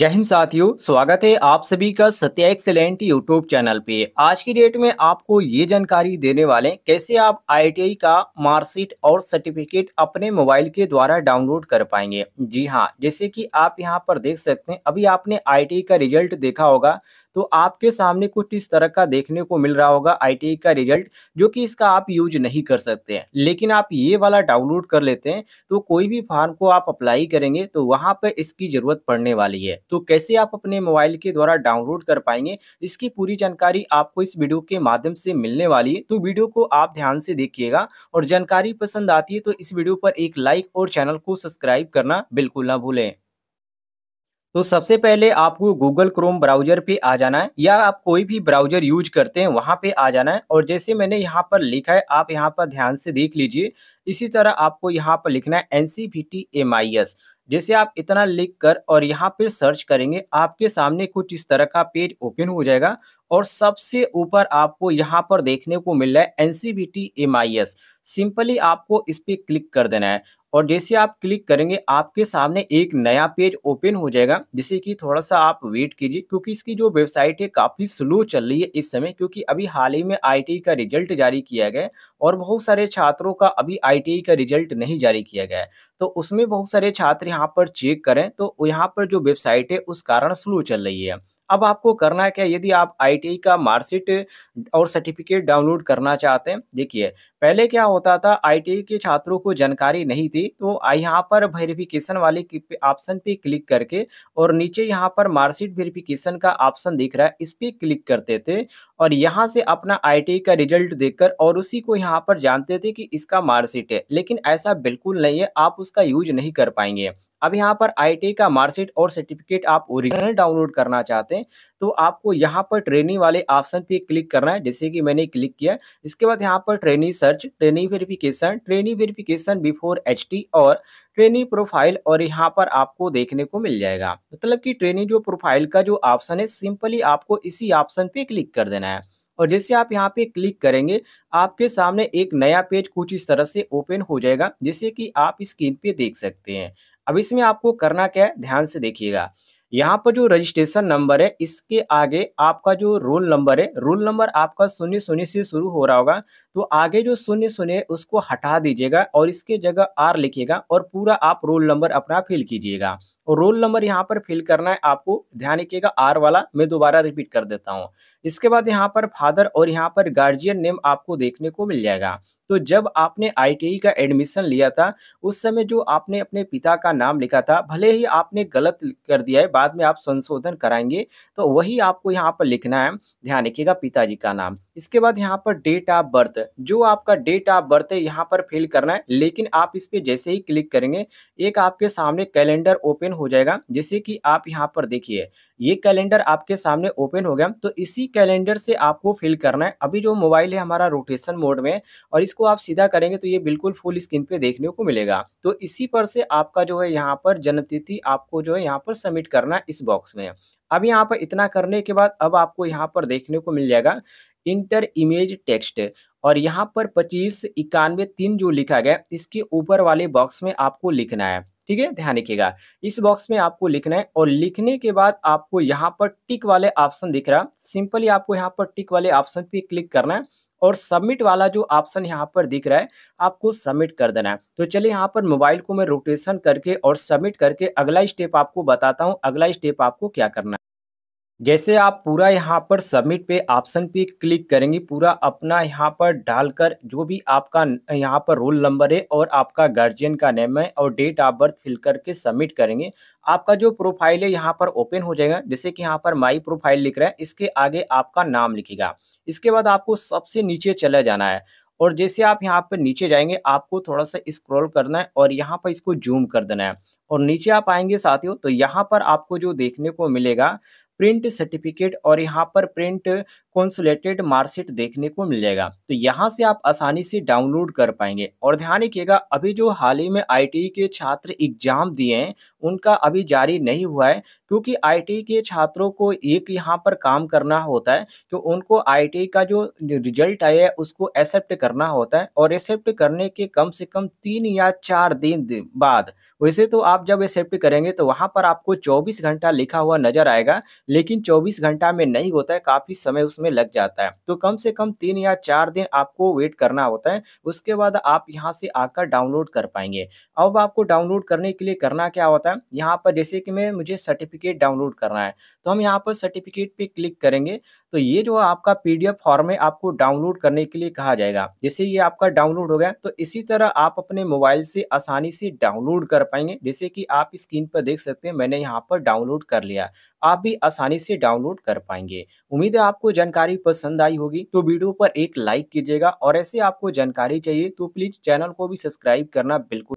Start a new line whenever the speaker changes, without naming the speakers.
जय हिंद साथियों स्वागत है आप सभी का सत्या एक्सेलेंट यूट्यूब चैनल पे आज की डेट में आपको ये जानकारी देने वाले हैं कैसे आप आईटीआई का मार्कशीट और सर्टिफिकेट अपने मोबाइल के द्वारा डाउनलोड कर पाएंगे जी हाँ जैसे कि आप यहाँ पर देख सकते हैं अभी आपने आईटीआई का रिजल्ट देखा होगा तो आपके सामने कुछ इस तरह का देखने को मिल रहा होगा आई का रिजल्ट जो कि इसका आप यूज नहीं कर सकते हैं लेकिन आप ये वाला डाउनलोड कर लेते हैं तो कोई भी फॉर्म को आप अप्लाई करेंगे तो वहाँ पर इसकी ज़रूरत पड़ने वाली है तो कैसे आप अपने मोबाइल के द्वारा डाउनलोड कर पाएंगे इसकी पूरी जानकारी आपको इस वीडियो के माध्यम से मिलने वाली है तो वीडियो को आप ध्यान से देखिएगा और जानकारी पसंद आती है तो इस वीडियो पर एक लाइक और चैनल को सब्सक्राइब करना बिल्कुल ना भूलें तो सबसे पहले आपको गूगल क्रोम ब्राउजर पे आ जाना है या आप कोई भी ब्राउजर यूज करते हैं वहां पे आ जाना है और जैसे मैंने यहाँ पर लिखा है आप यहाँ पर ध्यान से देख लीजिए इसी तरह आपको यहाँ पर लिखना है एन सी जैसे आप इतना लिख कर और यहाँ पर सर्च करेंगे आपके सामने कुछ इस तरह का पेज ओपन हो जाएगा और सबसे ऊपर आपको यहाँ पर देखने को मिल रहा है N C B T M I S simply आपको इस पर क्लिक कर देना है और जैसे आप क्लिक करेंगे आपके सामने एक नया पेज ओपन हो जाएगा जिसे कि थोड़ा सा आप वेट कीजिए क्योंकि इसकी जो वेबसाइट है काफ़ी स्लो चल रही है इस समय क्योंकि अभी हाल ही में आई e का रिजल्ट जारी किया गया और बहुत सारे छात्रों का अभी आई e का रिजल्ट नहीं जारी किया गया है तो उसमें बहुत सारे छात्र यहाँ पर चेक करें तो यहाँ पर जो वेबसाइट है उस कारण स्लो चल रही है अब आपको करना क्या यदि आप आई e का मार्कशीट और सर्टिफिकेट डाउनलोड करना चाहते हैं देखिए पहले क्या होता था आई e के छात्रों को जानकारी नहीं थी तो यहाँ पर वेरिफिकेशन वाले ऑप्शन पे क्लिक करके और नीचे यहाँ पर मार्कशीट वेरिफिकेशन का ऑप्शन दिख रहा है इस पर क्लिक करते थे और यहाँ से अपना आई e का रिजल्ट देख और उसी को यहाँ पर जानते थे कि इसका मार्कशीट है लेकिन ऐसा बिल्कुल नहीं है आप उसका यूज नहीं कर पाएंगे अब यहाँ पर आई का मार्कशीट और सर्टिफिकेट आप ओरिजिनल डाउनलोड करना चाहते हैं तो आपको यहाँ पर ट्रेनिंग वाले ऑप्शन पे क्लिक करना है जैसे कि मैंने क्लिक किया इसके बाद यहाँ पर training search training verification training verification before H और ट्रेनिंग प्रोफाइल और यहाँ पर आपको देखने को मिल जाएगा मतलब कि ट्रेनिंग जो प्रोफाइल का जो ऑप्शन है सिंपली आपको इसी ऑप्शन पे क्लिक कर देना है और जैसे आप यहाँ पे क्लिक करेंगे आपके सामने एक नया पेज कुछ इस तरह से ओपन हो जाएगा जैसे कि आप स्क्रीन पे देख सकते हैं अब इसमें आपको करना क्या है ध्यान से देखिएगा यहाँ पर जो रजिस्ट्रेशन नंबर है इसके आगे आपका जो रोल नंबर है रोल नंबर आपका शून्य शून्य से शुरू हो रहा होगा तो आगे जो शून्य शून्य है उसको हटा दीजिएगा और इसके जगह आर लिखिएगा और पूरा आप रोल नंबर अपना फिल कीजिएगा और रोल नंबर यहाँ पर फिल करना है आपको ध्यान रखिएगा आर वाला मैं दोबारा रिपीट कर देता हूँ इसके बाद यहाँ पर फादर और यहाँ पर गार्जियन नेम आपको देखने को मिल जाएगा तो जब आपने आई e का एडमिशन लिया था उस समय जो आपने अपने पिता का नाम लिखा था भले ही आपने गलत कर दिया है बाद में आप संशोधन कराएंगे तो वही आपको यहाँ पर लिखना है ध्यान रखिएगा पिताजी का नाम इसके बाद यहाँ पर डेट ऑफ बर्थ जो आपका डेट ऑफ बर्थ है यहाँ पर फिल करना है लेकिन आप इस पर जैसे ही क्लिक करेंगे एक आपके सामने कैलेंडर ओपन हो जाएगा जैसे कि आप यहाँ पर देखिए ये कैलेंडर आपके सामने ओपन हो गया तो इसी कैलेंडर से आपको फिल करना है अभी जो मोबाइल है हमारा रोटेशन मोड में और इसको इसको आप सीधा करेंगे तो ये बिल्कुल फुल स्क्रीन पे देखने को मिलेगा तो इसी पर से आपका जो है यहाँ पर जन्मतिथि आपको जो है यहाँ पर सबमिट करना इस बॉक्स में अब यहाँ पर इतना करने के बाद अब आपको यहाँ पर देखने को मिल जाएगा इंटर इमेज टेक्स्ट और यहाँ पर पच्चीस इक्यानवे तीन जो लिखा गया इसके ऊपर वाले बॉक्स में आपको लिखना है ठीक है ध्यान रखिएगा इस बॉक्स में आपको लिखना है और लिखने के बाद आपको यहाँ पर टिक वाले ऑप्शन दिख रहा सिंपली आपको यहाँ पर टिक वाले ऑप्शन पे क्लिक करना है और सबमिट वाला जो ऑप्शन यहाँ पर दिख रहा है आपको सबमिट कर देना है तो चलिए यहाँ पर मोबाइल को मैं रोटेशन करके और सबमिट करके अगला स्टेप आपको बताता हूँ अगला स्टेप आपको क्या करना है जैसे आप पूरा यहाँ पर सबमिट पे ऑप्शन पे क्लिक करेंगे पूरा अपना यहाँ पर डालकर जो भी आपका यहाँ पर रोल नंबर है और आपका गार्जियन का नेम है और डेट ऑफ बर्थ फिल करके सबमिट करेंगे आपका जो प्रोफाइल है यहाँ पर ओपन हो जाएगा जैसे कि यहाँ पर माई प्रोफाइल लिख रहा है इसके आगे आपका नाम लिखेगा इसके बाद आपको सबसे नीचे चले जाना है और जैसे आप यहाँ पर नीचे जाएंगे आपको थोड़ा सा स्क्रॉल करना है और यहाँ पर इसको जूम कर देना है और नीचे आप आएंगे साथियों तो यहाँ पर आपको जो देखने को मिलेगा प्रिंट सर्टिफिकेट और यहाँ पर प्रिंट कॉन्सुलेटेड मार्कशीट देखने को मिल जाएगा तो यहाँ से आप आसानी से डाउनलोड कर पाएंगे और ध्यान रखिएगा अभी जो हाल ही में आई e के छात्र एग्जाम दिए हैं उनका अभी जारी नहीं हुआ है क्योंकि आई e के छात्रों को एक यहाँ पर काम करना होता है कि तो उनको आई e का जो रिजल्ट आया है उसको एक्सेप्ट करना होता है और एक्सेप्ट करने के कम से कम तीन या चार दिन बाद वैसे तो आप जब एक्सेप्ट करेंगे तो वहाँ पर आपको चौबीस घंटा लिखा हुआ नजर आएगा लेकिन चौबीस घंटा में नहीं होता है काफ़ी समय उसमें इसमें लग जाता है तो कम से कम तीन या चार दिन आपको वेट करना होता है उसके बाद आप यहाँ से आकर डाउनलोड कर पाएंगे अब आपको डाउनलोड करने के लिए करना क्या होता है यहाँ पर जैसे कि मैं मुझे सर्टिफिकेट डाउनलोड करना है तो हम यहाँ पर सर्टिफिकेट पे क्लिक करेंगे तो ये जो आपका पीडीएफ फॉर्म है आपको डाउनलोड करने के लिए कहा जाएगा जैसे ये आपका डाउनलोड हो गया तो इसी तरह आप अपने मोबाइल से आसानी से डाउनलोड कर पाएंगे जैसे कि आप स्क्रीन पर देख सकते हैं मैंने यहाँ पर डाउनलोड कर लिया आप भी आसानी से डाउनलोड कर पाएंगे उम्मीद है आपको जानकारी पसंद आई होगी तो वीडियो पर एक लाइक कीजिएगा और ऐसे आपको जानकारी चाहिए तो प्लीज चैनल को भी सब्सक्राइब करना बिल्कुल